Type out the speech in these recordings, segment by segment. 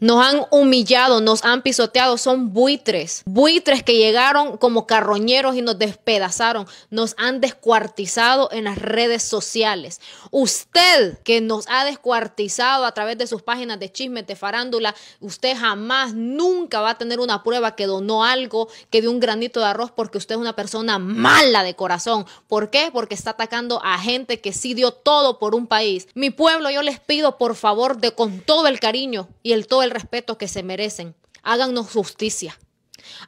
Nos han humillado, nos han pisoteado, son buitres, buitres que llegaron como carroñeros y nos despedazaron, nos han descuartizado en las redes sociales. Usted que nos ha descuartizado a través de sus páginas de chismes, de farándula, usted jamás, nunca va a tener una prueba que donó algo, que dio un granito de arroz porque usted es una persona mala de corazón. ¿Por qué? Porque está atacando a gente que sí dio todo por un país. Mi pueblo, yo les pido por favor de con todo el cariño y el todo el respeto que se merecen. Háganos justicia.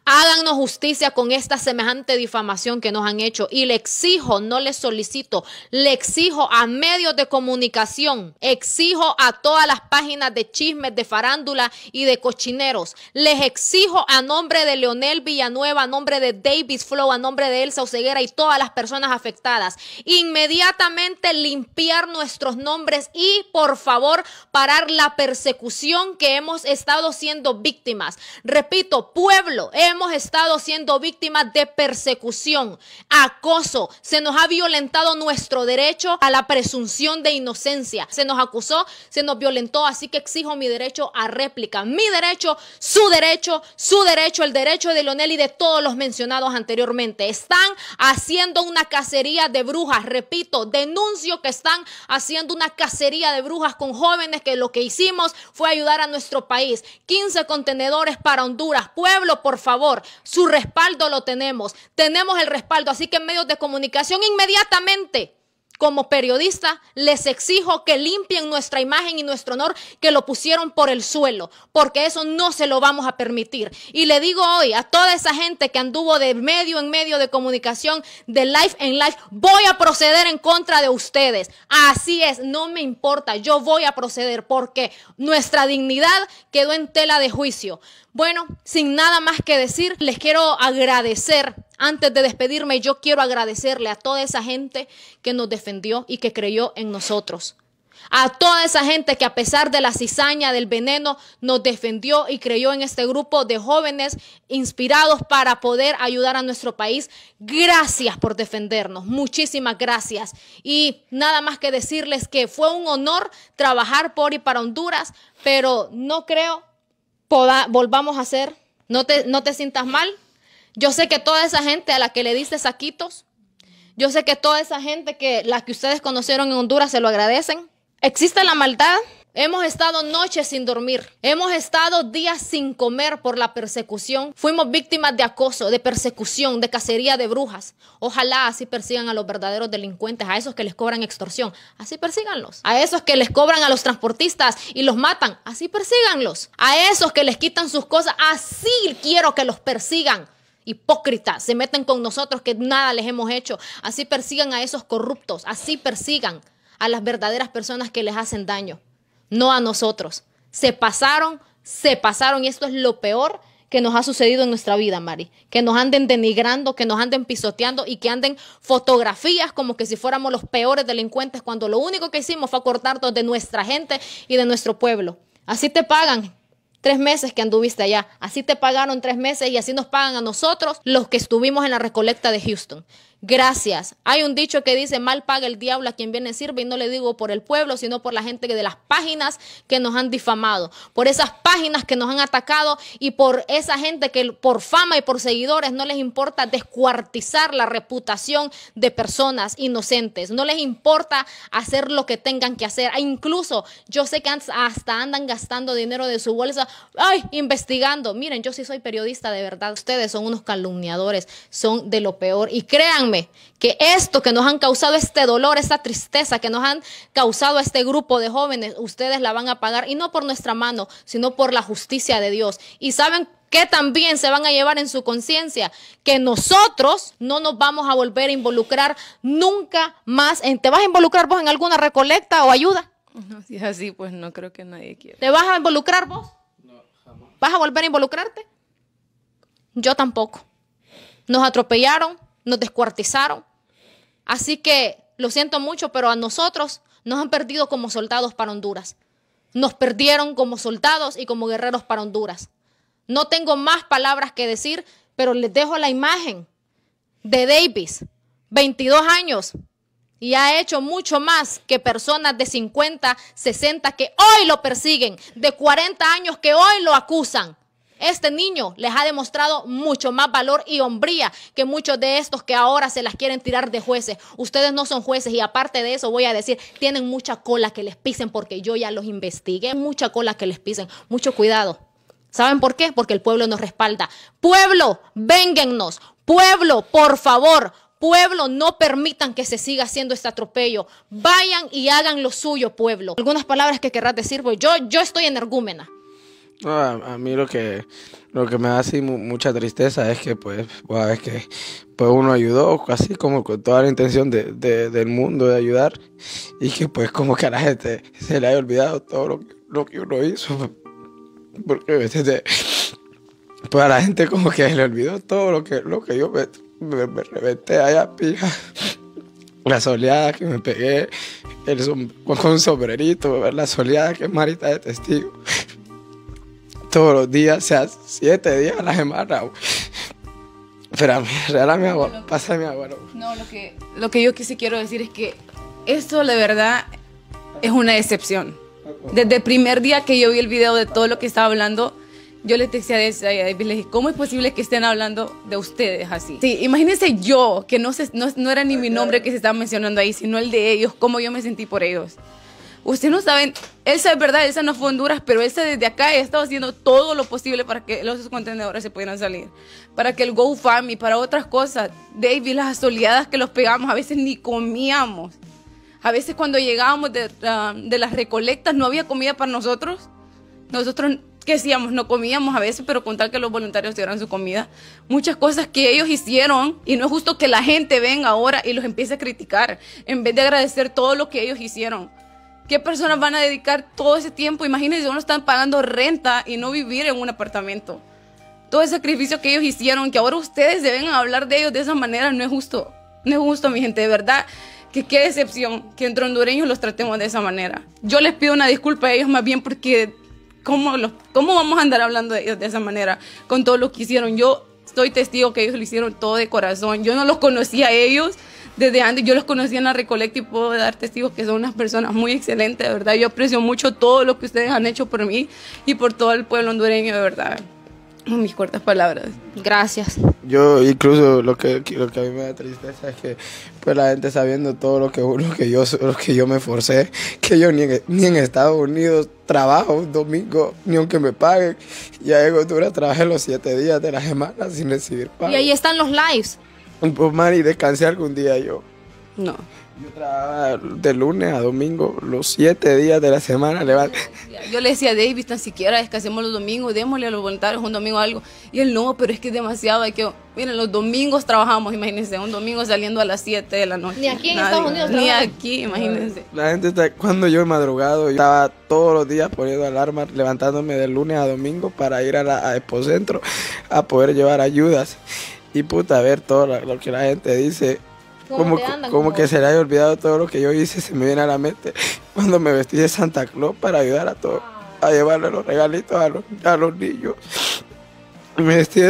Háganos justicia con esta semejante difamación que nos han hecho. Y le exijo, no le solicito, le exijo a medios de comunicación, exijo a todas las páginas de chismes, de farándula y de cochineros. Les exijo a nombre de Leonel Villanueva, a nombre de Davis Flow, a nombre de Elsa Oseguera y todas las personas afectadas. Inmediatamente limpiar nuestros nombres y por favor parar la persecución que hemos estado siendo víctimas. Repito, pueblo Hemos estado siendo víctimas de persecución, acoso. Se nos ha violentado nuestro derecho a la presunción de inocencia. Se nos acusó, se nos violentó, así que exijo mi derecho a réplica. Mi derecho, su derecho, su derecho, el derecho de Leonel y de todos los mencionados anteriormente. Están haciendo una cacería de brujas. Repito, denuncio que están haciendo una cacería de brujas con jóvenes que lo que hicimos fue ayudar a nuestro país. 15 contenedores para Honduras, pueblo por favor, su respaldo lo tenemos, tenemos el respaldo, así que en medios de comunicación inmediatamente. Como periodista, les exijo que limpien nuestra imagen y nuestro honor que lo pusieron por el suelo, porque eso no se lo vamos a permitir. Y le digo hoy a toda esa gente que anduvo de medio en medio de comunicación, de life en life voy a proceder en contra de ustedes. Así es, no me importa, yo voy a proceder porque nuestra dignidad quedó en tela de juicio. Bueno, sin nada más que decir, les quiero agradecer. Antes de despedirme, yo quiero agradecerle a toda esa gente que nos defendió y que creyó en nosotros. A toda esa gente que a pesar de la cizaña, del veneno, nos defendió y creyó en este grupo de jóvenes inspirados para poder ayudar a nuestro país. Gracias por defendernos, muchísimas gracias. Y nada más que decirles que fue un honor trabajar por y para Honduras, pero no creo volvamos a hacer. No te, no te sientas mal. Yo sé que toda esa gente a la que le diste saquitos, yo sé que toda esa gente que las que ustedes conocieron en Honduras se lo agradecen. Existe la maldad, Hemos estado noches sin dormir. Hemos estado días sin comer por la persecución. Fuimos víctimas de acoso, de persecución, de cacería de brujas. Ojalá así persigan a los verdaderos delincuentes, a esos que les cobran extorsión. Así persíganlos. A esos que les cobran a los transportistas y los matan. Así persíganlos. A esos que les quitan sus cosas. Así quiero que los persigan hipócritas, se meten con nosotros que nada les hemos hecho. Así persigan a esos corruptos, así persigan a las verdaderas personas que les hacen daño no a nosotros. Se pasaron, se pasaron y esto es lo peor que nos ha sucedido en nuestra vida, Mari. Que nos anden denigrando, que nos anden pisoteando y que anden fotografías como que si fuéramos los peores delincuentes cuando lo único que hicimos fue cortarnos de nuestra gente y de nuestro pueblo. Así te pagan tres meses que anduviste allá. Así te pagaron tres meses y así nos pagan a nosotros los que estuvimos en la recolecta de Houston gracias. Hay un dicho que dice, mal paga el diablo a quien viene sirve, y no le digo por el pueblo, sino por la gente de las páginas que nos han difamado, por esas páginas que nos han atacado y por esa gente que por fama y por seguidores no les importa descuartizar la reputación de personas inocentes, no les importa hacer lo que tengan que hacer. E incluso yo sé que hasta andan gastando dinero de su bolsa, ay, investigando. Miren, yo sí soy periodista de verdad, ustedes son unos calumniadores, son de lo peor y créanme, que esto que nos han causado este dolor, esta tristeza que nos han causado a este grupo de jóvenes, ustedes la van a pagar y no por nuestra mano, sino por la justicia de Dios. Y saben que también se van a llevar en su conciencia que nosotros no nos vamos a volver a involucrar nunca más. En, ¿Te vas a involucrar vos en alguna recolecta o ayuda? si es así, pues no creo que nadie quiera. ¿Te vas a involucrar vos? No, ¿Vas a volver a involucrarte? Yo tampoco. Nos atropellaron, nos descuartizaron. Así que lo siento mucho, pero a nosotros nos han perdido como soldados para Honduras. Nos perdieron como soldados y como guerreros para Honduras. No tengo más palabras que decir, pero les dejo la imagen de Davis, 22 años, y ha hecho mucho más que personas de 50, 60 que hoy lo persiguen, de 40 años que hoy lo acusan. Este niño les ha demostrado mucho más valor y hombría que muchos de estos que ahora se las quieren tirar de jueces. Ustedes no son jueces y aparte de eso voy a decir, tienen mucha cola que les pisen porque yo ya los investigué, mucha cola que les pisen. Mucho cuidado. ¿Saben por qué? Porque el pueblo nos respalda. Pueblo, vénguennos. Pueblo, por favor, Pueblo, no permitan que se siga haciendo este atropello. Vayan y hagan lo suyo, pueblo. Algunas palabras que querrás decir, pues yo, yo estoy energúmena a, mí lo que, lo que me da mucha tristeza es que, pues, que pues uno ayudó así como con toda la intención del mundo de ayudar y que, pues, como que a la gente se le haya olvidado todo lo, lo que uno hizo. Porque a veces, pues, a la gente como que le olvidó todo lo que, lo que yo me, reventé allá, pija. La soleada que me pegué el con un sombrerito, la soleada que es Marita de testigo todos los días, o sea, siete días a la semana. Pero a mí, real a mi abuelo, pasa a mi abuelo. No, lo que, lo que yo sí quiero decir es que esto de verdad es una decepción. Desde el primer día que yo vi el video de todo lo que estaba hablando, yo les decía a David, les dije, ¿cómo es posible que estén hablando de ustedes así? Sí, imagínense yo, que no, se, no, no era ni mi nombre que se estaba mencionando ahí, sino el de ellos, cómo yo me sentí por ellos. Ustedes no saben, esa es verdad, esa no fue Honduras, pero Elsa desde acá ha estado haciendo todo lo posible para que los contenedores se pudieran salir, para que el y para otras cosas. David, las asoleadas que los pegamos, a veces ni comíamos. A veces cuando llegábamos ah, de, las recolectas no había comida para nosotros. Nosotros qué hacíamos, no comíamos a veces, pero con tal que los voluntarios dieran su comida. Muchas cosas que ellos hicieron y no es justo que la gente venga ahora y los empiece a criticar en vez de agradecer todo lo que ellos hicieron. ¿Qué personas van a dedicar todo ese tiempo? Imagínense, uno están pagando renta y no vivir en un apartamento. Todo el sacrificio que ellos hicieron, que ahora ustedes deben hablar de ellos de esa manera, no es justo. No es justo, mi gente, de verdad. Que qué decepción que entre hondureños los tratemos de esa manera. Yo les pido una disculpa a ellos más bien porque ¿cómo, cómo vamos a andar hablando de ellos de esa manera? Con todo lo que hicieron. Yo estoy testigo que ellos lo hicieron todo de corazón. Yo no los conocía a ellos desde antes, yo los conocí en la Recolecta y puedo dar testigos que son unas personas muy excelentes, de verdad. Yo aprecio mucho todo lo que ustedes han hecho por mí y por todo el pueblo hondureño, de verdad. Mis cortas palabras. Gracias. Yo incluso lo que, lo que a mí me da tristeza es que pues la gente sabiendo todo lo que, que, yo, que yo me forcé que yo ni en, ni en Estados Unidos trabajo domingo, ni aunque me paguen, ya en Honduras trabajé los siete días de la semana sin recibir pago. Y ahí están los lives un Mari, descansé algún día yo. No. Yo trabajaba de lunes a domingo, los siete días de la semana. Yo le decía a David, tan siquiera descansemos los domingos, démosle a los voluntarios un domingo algo. Y él, no, pero es que es demasiado. que, miren, los domingos trabajamos, imagínense, un domingo saliendo a las siete de la noche. Ni aquí en Estados Unidos. Ni aquí, imagínense. La gente está, cuando yo he madrugado, yo estaba todos los días poniendo alarma, levantándome de lunes a domingo para ir a, la, a Expocentro a poder llevar ayudas y puta, a ver todo lo, que la gente dice. Como, como que se le haya olvidado todo lo que yo hice, se me viene a la mente cuando me vestí de Santa Claus para ayudar a todos, a llevarle los regalitos a los, niños. Me vestí